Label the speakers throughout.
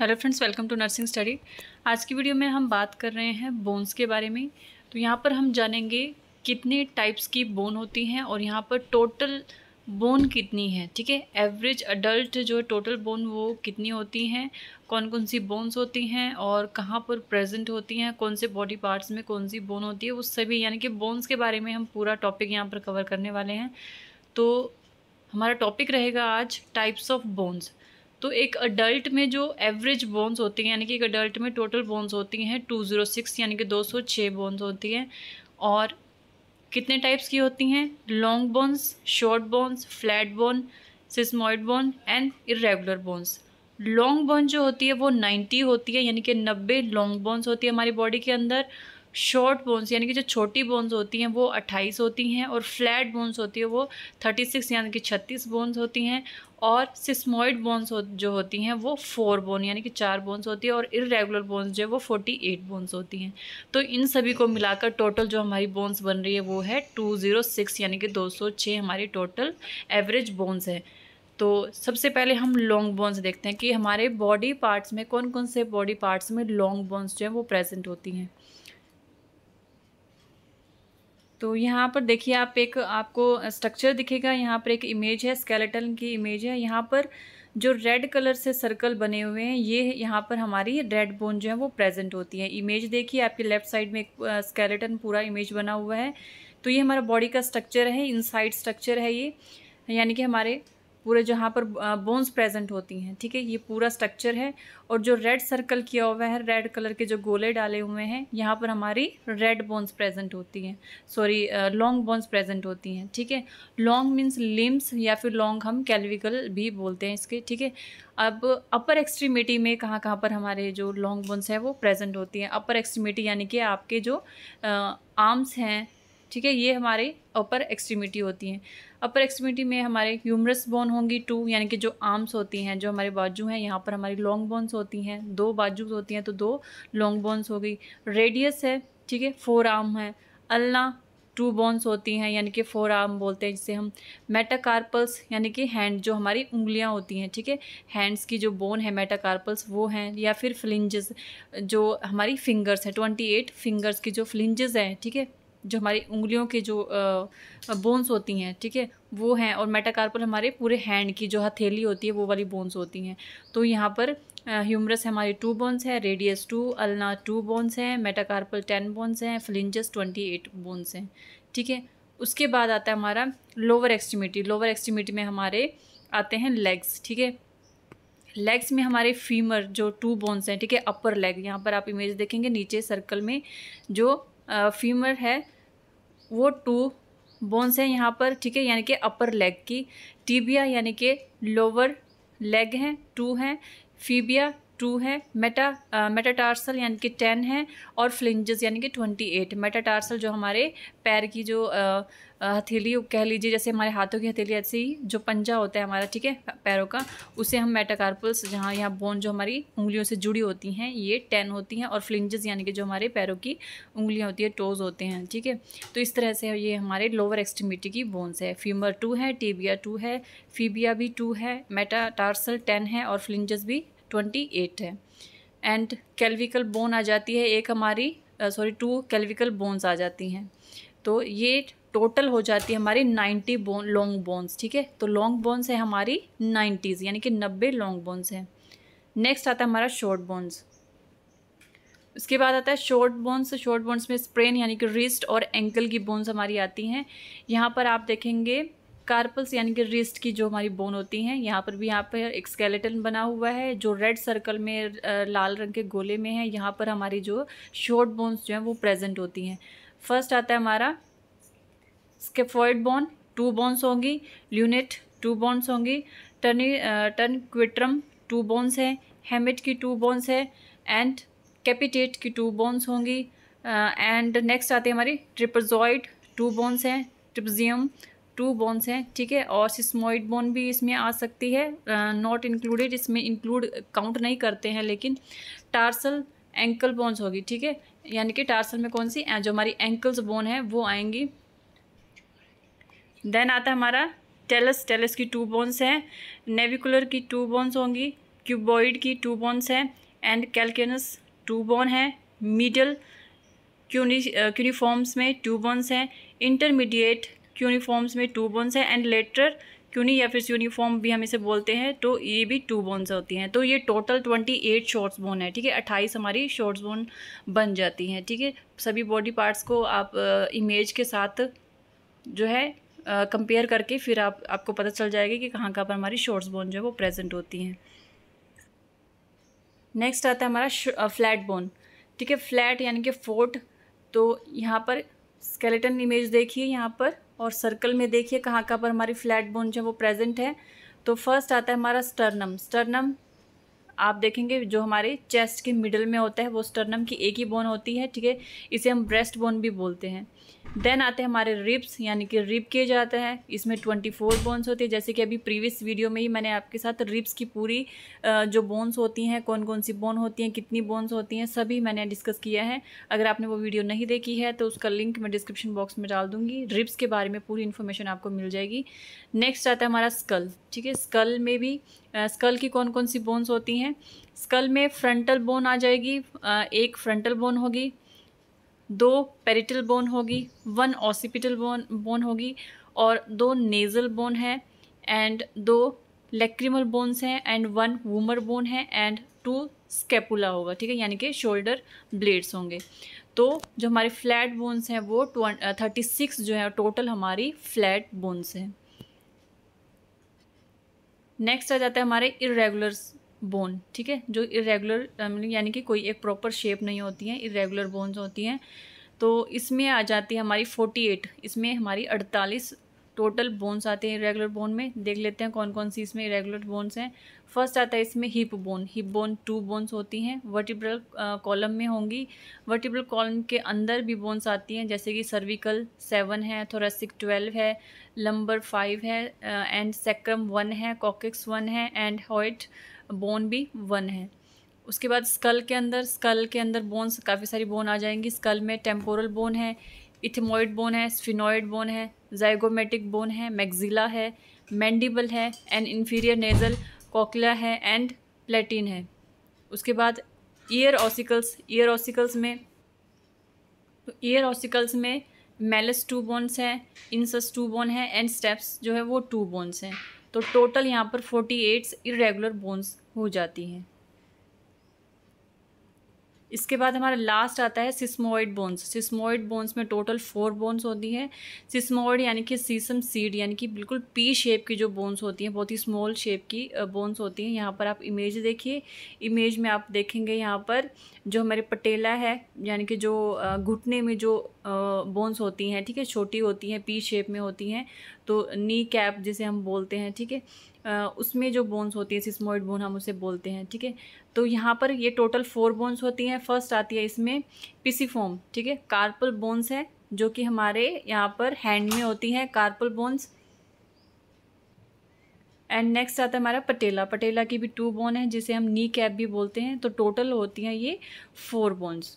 Speaker 1: Hello friends welcome to nursing study आज की video में हम बात कर रहे हैं बोन्स के बारे में तो यहाँ पर हम जानेंगे कितने टाइप्स की बोन होती हैं और यहाँ पर टोटल बोन कितनी है ठीक है एवरेज अडल्ट जो है टोटल बोन वो कितनी होती हैं कौन कौन सी बोन्स होती हैं और कहाँ पर प्रेजेंट होती हैं कौन से बॉडी पार्ट्स में कौन सी बोन होती है वो सभी यानी कि बोन्स के बारे में हम पूरा टॉपिक यहाँ पर कवर करने वाले हैं तो हमारा टॉपिक रहेगा आज टाइप्स ऑफ बोन्स तो एक अडल्ट में जो एवरेज बोन्स होती हैं यानी कि एक अडल्ट में टोटल बोन्स होती हैं टू ज़ीरो सिक्स यानी कि दो सौ छः बोन्स होती हैं और कितने टाइप्स की होती हैं long bones short bones flat bone sesamoid bone and irregular bones long bone जो होती है वो नाइन्टी होती है यानी कि नब्बे लॉन्ग बोन्स होती है हमारी बॉडी के अंदर शॉर्ट बोन्स यानी कि जो छोटी बोन्स होती हैं वो अट्ठाईस होती हैं और फ्लैट बोन्स होती है वो थर्टी सिक्स यानी कि छत्तीस बोन्स होती हैं और सिस्मोइड बोन्स हो, जो होती हैं वो फोर बोन यानी कि चार बोन्स होती है और इरेगुलर बोन्स जो है वो फोर्टी एट बोन्स होती हैं तो इन सभी को मिलाकर टोटल जो हमारी बोन्स बन रही है वो है टू ज़ीरो सिक्स यानी कि दो सौ छः हमारी टोटल एवरेज बोन्स है तो सबसे पहले हम लॉन्ग बोन्स देखते हैं कि हमारे बॉडी पार्ट्स में कौन कौन से बॉडी पार्ट्स में लॉन्ग बोन्स जो हैं वो प्रेजेंट होती हैं तो यहाँ पर देखिए आप एक आपको स्ट्रक्चर दिखेगा यहाँ पर एक इमेज है स्केलेटन की इमेज है यहाँ पर जो रेड कलर से सर्कल बने हुए हैं ये यहाँ पर हमारी रेड बोन जो है वो प्रेजेंट होती है इमेज देखिए आपके लेफ्ट साइड में एक स्केलेटन पूरा इमेज बना हुआ है तो ये हमारा बॉडी का स्ट्रक्चर है इनसाइड स्ट्रक्चर है ये यानी कि हमारे पूरे जहाँ पर बोन्स प्रेजेंट होती हैं ठीक है ये पूरा स्ट्रक्चर है और जो रेड सर्कल किया हुआ है रेड कलर के जो गोले डाले हुए हैं यहाँ पर हमारी रेड बोन्स प्रेजेंट होती हैं सॉरी लॉन्ग बोन्स प्रेजेंट होती हैं ठीक है लॉन्ग मीन्स लिम्स या फिर लॉन्ग हम कैलविकल भी बोलते हैं इसके ठीक है अब अपर एक्सट्रीमिटी में कहाँ कहाँ पर हमारे जो लॉन्ग बोन्स हैं वो प्रेजेंट होती हैं अपर एक्सट्रीमिटी यानी कि आपके जो आर्म्स हैं ठीक है ये हमारे अपर एक्सट्रीमिटी होती हैं अपर एक्सट्रीमिटी में हमारे ह्यूमरस बोन होंगी टू यानी कि जो आर्म्स होती हैं जो हमारे बाजू हैं यहाँ पर हमारी लॉन्ग बोन्स होती हैं दो बाजू होती हैं तो दो लॉन्ग बोन्स हो गई रेडियस है ठीक है फोर आर्म है अल्ना टू बोन्स होती हैं यानी कि फोर आर्म बोलते हैं जिसे हम मेटाकार्पल्स यानी कि हैंड जो हमारी उंगलियां होती हैं ठीक है हैंड्स की जो बोन है मेटाकार्पल्स वो हैं या फिर फ्लिंजेस जो हमारी फिंगर्स हैं ट्वेंटी एट फिंगर्स की जो फ्लिंजेस हैं ठीक है थीके? जो हमारी उंगलियों के जो बोन्स होती हैं ठीक है वो हैं और मेटाकार्पल हमारे पूरे हैंड की जो हथेली होती है वो वाली बोन्स होती हैं तो यहाँ पर ह्यूमरस uh, हमारे टू बोन्स है radius two ulna two bones हैं मेटाकार्पल टेन बोन्स हैं फ्लिंजस ट्वेंटी एट बोन्स हैं ठीक है उसके बाद आता है हमारा लोअर एक्सट्रीमिटी लोअर एक्सट्रीमिटी में हमारे आते हैं लेग्स ठीक है लेग्स में हमारे फीमर जो टू बोन्स हैं ठीक है अपर लेग यहाँ पर आप इमेज देखेंगे नीचे सर्कल में जो फीमर है वो टू बोन्स हैं यहाँ पर ठीक है यानी कि अपर लेग की टीबिया यानी कि लोअर लेग हैं टू हैं फीबिया टू है मेटा मेटाटार्सल uh, यानी कि टेन है और फ्लिंजेस यानी कि ट्वेंटी एट मेटाटार्सल जो हमारे पैर की जो uh, uh, हथेली कह लीजिए जैसे हमारे हाथों की हथेली ऐसे ही जो पंजा होता है हमारा ठीक है पैरों का उसे हम मेटाकार्पल्स जहाँ यहाँ बोन जो हमारी उंगलियों से जुड़ी होती हैं ये टेन होती हैं और फ्लिंजेस यानी कि जो हमारे पैरों की उंगलियाँ होती है टोज होते हैं ठीक है तो इस तरह से ये हमारे लोअर एक्सट्रीमिटी की बोन्स है फीमर टू है टीबिया टू है फीबिया भी टू है मेटाटार्सल टेन है और फ्लिंजेस भी ट्वेंटी एट है एंड कैलविकल बोन आ जाती है एक हमारी सॉरी टू कैलविकल बोन्स आ जाती हैं तो ये टोटल हो जाती है हमारी नाइन्टी बोन लॉन्ग बोन्स ठीक है तो लॉन्ग बोन्स है हमारी नाइन्टीज़ यानी कि नब्बे लॉन्ग बोन्स हैं नेक्स्ट आता है हमारा शॉर्ट बोन्स उसके बाद आता है शॉर्ट बोन्स शॉर्ट बोन्स में स्प्रेन यानी कि रिस्ट और एंकल की बोन्स हमारी आती हैं यहाँ पर आप देखेंगे कार्पल्स यानी कि रिस्ट की जो हमारी बोन होती हैं यहाँ पर भी यहाँ पर एक स्केलेटन बना हुआ है जो रेड सर्कल में लाल रंग के गोले में है यहाँ पर हमारी जो शॉर्ट बोन्स जो हैं वो प्रेजेंट होती हैं फर्स्ट आता है हमारा स्केफॉइड बोन टू बोन्स होंगी ल्यूनिट टू बोन्स होंगी turn turn triquetrum two bones हैं हेमिट की टू बोन्स है एंड कैपिटेट की टू बोन्स होंगी एंड नेक्स्ट आती है हमारी ट्रिपजॉइड टू बोन्स हैं ट्रिपजियम टू बोन्स हैं ठीक है और सिस्मोइड बोन भी इसमें आ सकती है नॉट इंक्लूडेड इसमें इंक्लूड काउंट नहीं करते हैं लेकिन टार्सल एंकल बोन्स होगी ठीक है यानी कि टार्सल में कौन सी जो हमारी एंकल्स बोन है वो आएंगी देन आता है हमारा टेलस टेलस की टू बोन्स हैं नेविकुलर की टू बोन्स होंगी क्यूबॉइड की टू बोन्स हैं एंड कैलकेनस टू बोन है मीडल क्यूनिफॉर्म्स में टू बोन्स हैं इंटरमीडिएट क्यूनिफॉर्म्स में टू बोन्स हैं एंड लेटर क्यूनी या फिर यूनिफॉर्म भी हम इसे बोलते हैं तो ये भी टू बोन्स होती हैं तो ये total twenty eight shorts bone है ठीक है अट्ठाईस हमारी शॉर्ट्स बोन बन जाती हैं ठीक है सभी बॉडी पार्ट्स को आप इमेज के साथ जो है कंपेयर करके फिर आप आपको पता चल जाएगा कि कहाँ कहाँ पर हमारी शॉर्ट्स बोन जो है वो प्रेजेंट होती हैं नेक्स्ट आता है हमारा फ्लैट बोन ठीक है फ्लैट यानी कि फोर्ट तो यहाँ पर स्केलेटन इमेज देखिए यहाँ पर और सर्कल में देखिए कहाँ कहाँ पर हमारी फ्लैट बोन्स हैं है वो प्रेजेंट है तो फर्स्ट आता है हमारा स्टर्नम स्टर्नम आप देखेंगे जो हमारे चेस्ट के मिडल में होता है वो स्टर्नम की एक ही बोन होती है ठीक है इसे हम ब्रेस्ट बोन भी बोलते हैं देन आते हैं हमारे रिब्स यानी कि रिप किए जाते हैं इसमें ट्वेंटी फोर बोन्स होती है जैसे कि अभी प्रीवियस वीडियो में ही मैंने आपके साथ रिब्स की पूरी जो बोन्स होती हैं कौन कौन सी बोन होती हैं कितनी बोन्स होती हैं सभी मैंने डिस्कस किया है अगर आपने वो वीडियो नहीं देखी है तो उसका लिंक मैं डिस्क्रिप्शन बॉक्स में डाल दूँगी रिब्स के बारे में पूरी इन्फॉर्मेशन आपको मिल जाएगी नेक्स्ट आता है हमारा स्कल ठीक है स्कल में भी स्कल की कौन कौन सी बोन्स होती हैं स्कल में फ्रंटल बोन आ जाएगी एक फ्रंटल बोन होगी दो पेरिटल बोन होगी वन ऑसिपिटल बोन बोन होगी और दो नेज़ल बोन है एंड दो लेक्रिमल बोन्स हैं एंड वन वूमर बोन है एंड टू स्केपुला होगा ठीक है यानी कि शोल्डर ब्लेड्स होंगे तो जो हमारे फ्लैट बोन्स हैं वो थर्टी सिक्स जो है टोटल हमारी फ्लैट बोन्स हैं नेक्स्ट आ जाता है हमारे इरेगुलर बोन ठीक है जो इरेगुलर यानी कि कोई एक प्रॉपर शेप नहीं होती है इरेगुलर बोन्स होती हैं तो इसमें आ जाती है हमारी फोर्टी एट इसमें हमारी अड़तालीस टोटल बोन्स आते हैं इरेगुलर बोन में देख लेते हैं कौन कौन सी इसमें इरेगुलर बोन्स हैं फर्स्ट आता है इसमें hip bone hip bone two bones होती हैं वर्टिब्रल कॉलम में होंगी वर्टिब्रल कॉलम के अंदर भी बोन्स आती हैं जैसे कि सर्विकल सेवन है थोरेसिक ट्वेल्व है लंबर फाइव है एंड सेक्रम वन है कॉकिक्स वन है एंड हॉइट बोन भी वन है उसके बाद स्कल के अंदर स्कल के अंदर बोन्स काफ़ी सारी बोन आ जाएंगी स्कल में टेम्पोरल बोन है इथेमोइड बोन है स्फिनोइड बोन है जाइगोमेटिक बोन है मैगजिला है मैंडिबल है एंड इन्फीरियर नेज़ल कोकला है एंड प्लेटिन है उसके बाद ईयर ऑसिकल्स ईयर ऑसिकल्स में ईयर ऑसिकल्स में मेलस टू बोन्स हैं इंसस टू बोन है एंड स्टेप्स जो है वो टू बोन्स हैं तो टोटल यहाँ पर फोर्टी एट्स इरेगुलर बोन्स हो जाती हैं इसके बाद हमारा लास्ट आता है सिस्मोइड बोन्स सिस्मोइड बोन्स में टोटल फोर बोन्स होती हैं सिस्मोइड यानी कि सीसम सीड यानी कि बिल्कुल पी शेप की जो बोन्स होती हैं बहुत ही स्मॉल शेप की बोन्स होती हैं यहाँ पर आप इमेज देखिए इमेज में आप देखेंगे यहाँ पर जो हमारे पटेला है यानी कि जो घुटने में जो बोन्स होती हैं ठीक है छोटी होती हैं पी शेप में होती हैं तो नी कैप जिसे हम बोलते हैं ठीक है उसमें जो बोन्स होती है सिस्मोइड बोन हम उसे बोलते हैं ठीक है तो यहाँ पर ये टोटल फोर बोन्स होती हैं फर्स्ट आती है इसमें पिसीफोम ठीक है कार्पल बोन्स है जो कि हमारे यहाँ पर हैंड में होती हैं कार्पल बोन्स एंड नेक्स्ट आता है हमारा पटेला पटेला की भी टू बोन है जिसे हम नी कैप भी बोलते हैं तो टोटल होती हैं ये फोर बोन्स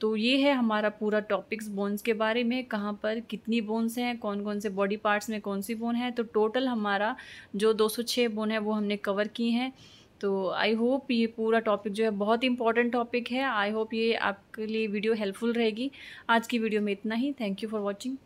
Speaker 1: तो ये है हमारा पूरा टॉपिक्स बोन्स के बारे में कहाँ पर कितनी बोन्स हैं कौन कौन से बॉडी पार्ट्स में कौन सी बोन है तो टोटल हमारा जो 206 बोन है वो हमने कवर की हैं तो आई होप ये पूरा टॉपिक जो है बहुत इंपॉर्टेंट टॉपिक है आई होप ये आपके लिए वीडियो हेल्पफुल रहेगी आज की वीडियो में इतना ही थैंक यू फॉर वॉचिंग